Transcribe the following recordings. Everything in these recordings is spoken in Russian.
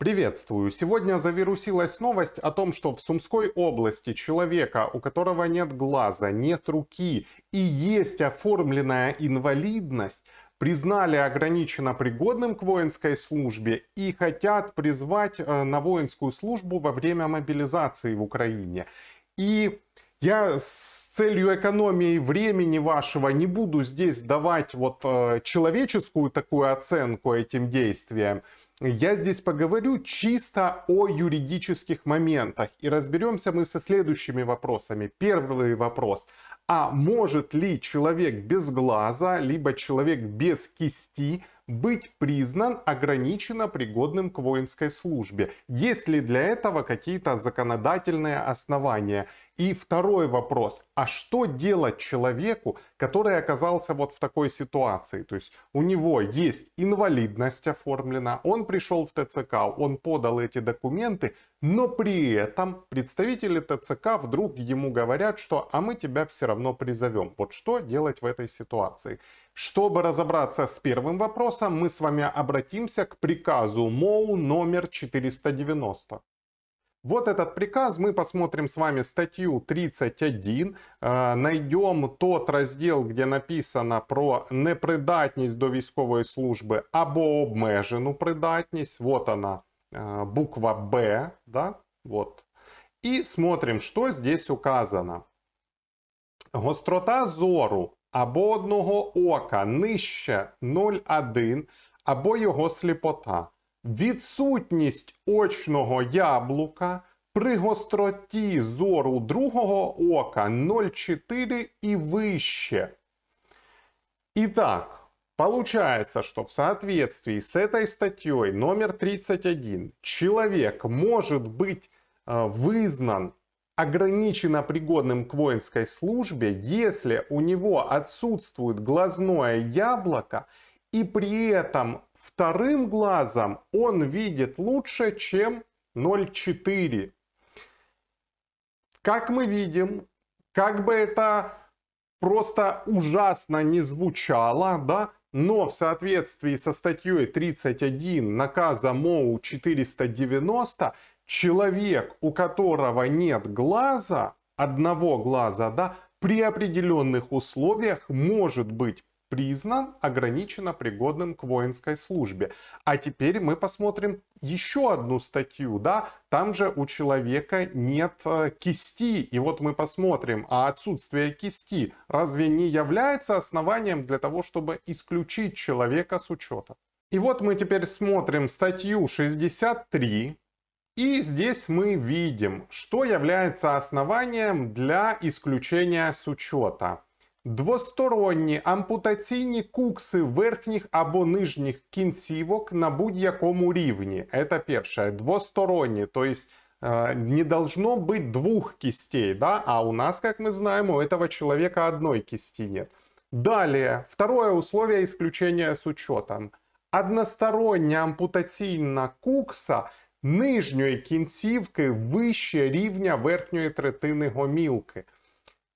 Приветствую! Сегодня завирусилась новость о том, что в Сумской области человека, у которого нет глаза, нет руки и есть оформленная инвалидность, признали ограниченно пригодным к воинской службе и хотят призвать э, на воинскую службу во время мобилизации в Украине. И я с целью экономии времени вашего не буду здесь давать вот э, человеческую такую оценку этим действиям, я здесь поговорю чисто о юридических моментах и разберемся мы со следующими вопросами. Первый вопрос. А может ли человек без глаза, либо человек без кисти быть признан ограниченно пригодным к воинской службе? Есть ли для этого какие-то законодательные основания? И второй вопрос, а что делать человеку, который оказался вот в такой ситуации? То есть у него есть инвалидность оформлена, он пришел в ТЦК, он подал эти документы, но при этом представители ТЦК вдруг ему говорят, что «а мы тебя все равно призовем». Вот что делать в этой ситуации? Чтобы разобраться с первым вопросом, мы с вами обратимся к приказу МОУ номер 490. Вот этот приказ, мы посмотрим с вами статью 31, э, найдем тот раздел, где написано про непридатність до військової служби або обмежену придатність, вот она, буква Б, да, вот. И смотрим, что здесь указано. Гострота зору або одного ока нижче 0,1 або его слепота. Відсутність очного яблука при гостроті зору другого ока 0,4 и выше. Итак, получается, что в соответствии с этой статьей номер 31 человек может быть э, вызнан ограниченно пригодным к воинской службе, если у него отсутствует глазное яблоко и при этом вторым глазом он видит лучше, чем 0,4. Как мы видим, как бы это просто ужасно не звучало, да, но в соответствии со статьей 31 наказа МОУ 490 человек, у которого нет глаза, одного глаза, да, при определенных условиях может быть признан ограниченно пригодным к воинской службе. А теперь мы посмотрим еще одну статью, да, там же у человека нет э, кисти, и вот мы посмотрим, а отсутствие кисти разве не является основанием для того, чтобы исключить человека с учета? И вот мы теперь смотрим статью 63, и здесь мы видим, что является основанием для исключения с учета. Двосторонні ампутаційні кукси верхніх або нижніх кінцівок на будь-якому рівні. Это перше. Двосторонні, то есть е, не должно быть двух кистей, да? а у нас, как мы знаем, у этого человека одной кисти нет. Далее, второе условие исключения с учетом. Одностороння ампутаційна кукса нижньої кінцівки вище рівня верхньої третини гомілки.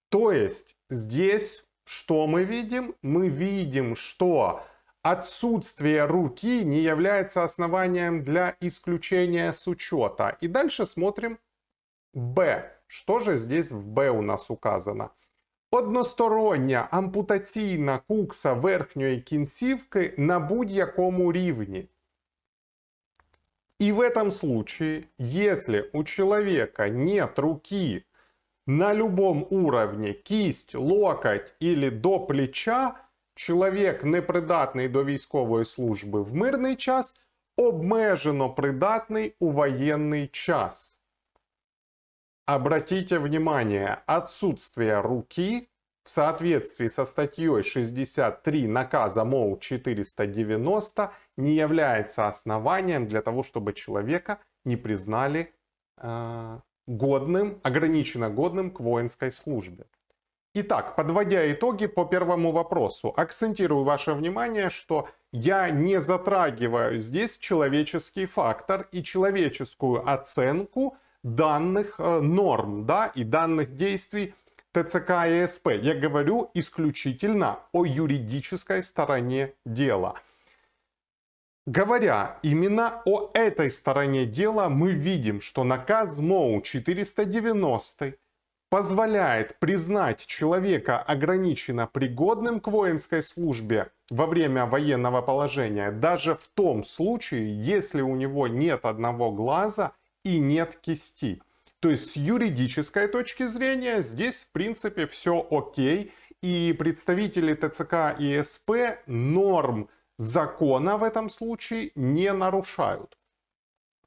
Тобто, Здесь что мы видим? Мы видим, что отсутствие руки не является основанием для исключения с учета. И дальше смотрим Б. Что же здесь в Б у нас указано? Одностороння ампутаційна кукса верхней кінцівки на будь-якому рівні. И в этом случае, если у человека нет руки на любом уровне, кисть, локоть или до плеча, чоловік, непридатний до військової служби в мирний час, обмежено придатний у воєнний час. Обратите внимание, отсутствие руки в соответствии со статьей 63 наказа МОУ 490 не является основанием для того, чтобы человека не признали э, годным, ограниченно годным к воинской службе. Итак, подводя итоги по первому вопросу, акцентирую ваше внимание, что я не затрагиваю здесь человеческий фактор и человеческую оценку данных э, норм да, и данных действий ТЦК и СП. Я говорю исключительно о юридической стороне дела – Говоря именно о этой стороне дела, мы видим, что наказ МОУ 490 позволяет признать человека ограниченно пригодным к воинской службе во время военного положения, даже в том случае, если у него нет одного глаза и нет кисти. То есть с юридической точки зрения здесь в принципе все окей, и представители ТЦК и СП норм – закона в этом случае не нарушают.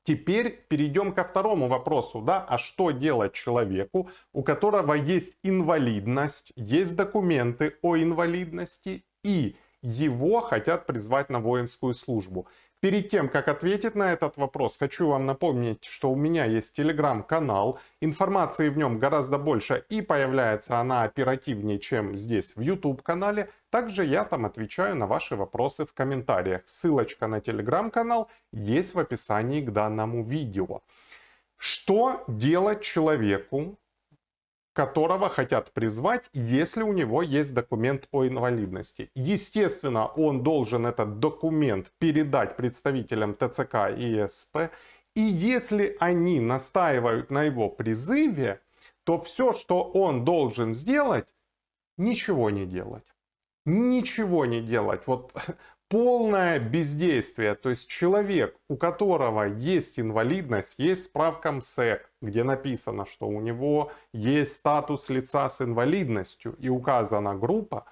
Теперь перейдем ко второму вопросу, да, а что делать человеку, у которого есть инвалидность, есть документы о инвалидности и его хотят призвать на воинскую службу. Перед тем, как ответить на этот вопрос, хочу вам напомнить, что у меня есть телеграм-канал. Информации в нем гораздо больше и появляется она оперативнее, чем здесь в YouTube-канале. Также я там отвечаю на ваши вопросы в комментариях. Ссылочка на телеграм-канал есть в описании к данному видео. Что делать человеку, которого хотят призвать, если у него есть документ о инвалидности. Естественно, он должен этот документ передать представителям ТЦК и СП. И если они настаивают на его призыве, то все, что он должен сделать, ничего не делать. Ничего не делать. Вот полное бездействие. То есть человек, у которого есть инвалидность, есть справка МСЭК, где написано, что у него есть статус лица с инвалидностью и указана группа,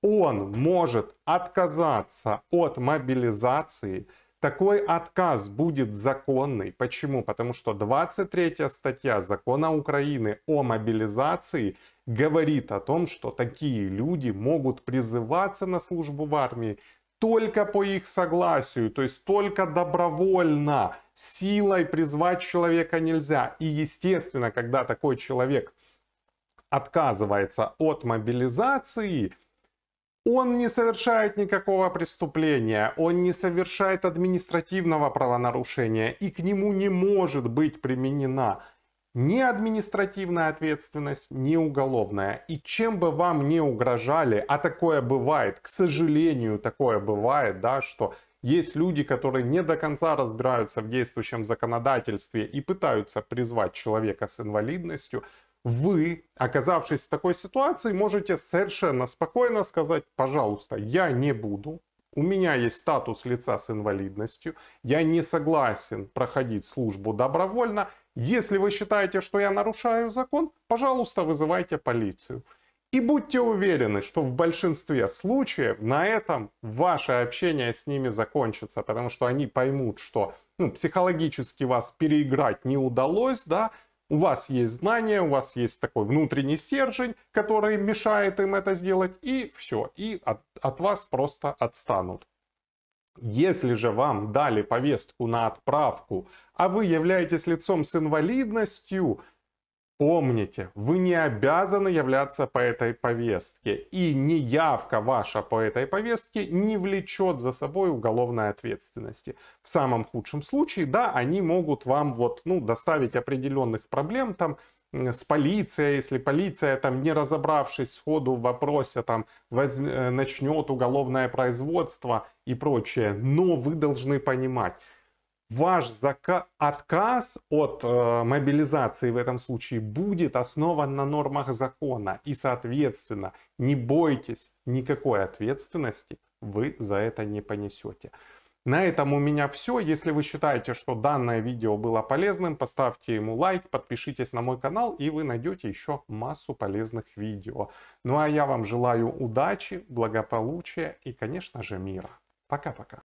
он может отказаться от мобилизации. Такой отказ будет законный. Почему? Потому что 23 статья закона Украины о мобилизации говорит о том, что такие люди могут призываться на службу в армии только по их согласию, то есть только добровольно, силой призвать человека нельзя. И естественно, когда такой человек отказывается от мобилизации, он не совершает никакого преступления, он не совершает административного правонарушения, и к нему не может быть применена ни административная ответственность, ни уголовная. И чем бы вам не угрожали, а такое бывает, к сожалению, такое бывает, да, что есть люди, которые не до конца разбираются в действующем законодательстве и пытаются призвать человека с инвалидностью, вы, оказавшись в такой ситуации, можете совершенно спокойно сказать, пожалуйста, я не буду, у меня есть статус лица с инвалидностью, я не согласен проходить службу добровольно. Если вы считаете, что я нарушаю закон, пожалуйста, вызывайте полицию. И будьте уверены, что в большинстве случаев на этом ваше общение с ними закончится, потому что они поймут, что ну, психологически вас переиграть не удалось, да, у вас есть знания, у вас есть такой внутренний стержень, который мешает им это сделать, и все, и от, от вас просто отстанут. Если же вам дали повестку на отправку, а вы являетесь лицом с инвалидностью, Помните, вы не обязаны являться по этой повестке, и неявка ваша по этой повестке не влечет за собой уголовной ответственности. В самом худшем случае, да, они могут вам вот, ну, доставить определенных проблем там, с полицией, если полиция, там, не разобравшись сходу в вопросе, там, воз... Э, начнет уголовное производство и прочее. Но вы должны понимать, ваш отказ от э, мобилизации в этом случае будет основан на нормах закона. И, соответственно, не бойтесь, никакой ответственности вы за это не понесете. На этом у меня все. Если вы считаете, что данное видео было полезным, поставьте ему лайк, подпишитесь на мой канал, и вы найдете еще массу полезных видео. Ну а я вам желаю удачи, благополучия и, конечно же, мира. Пока-пока.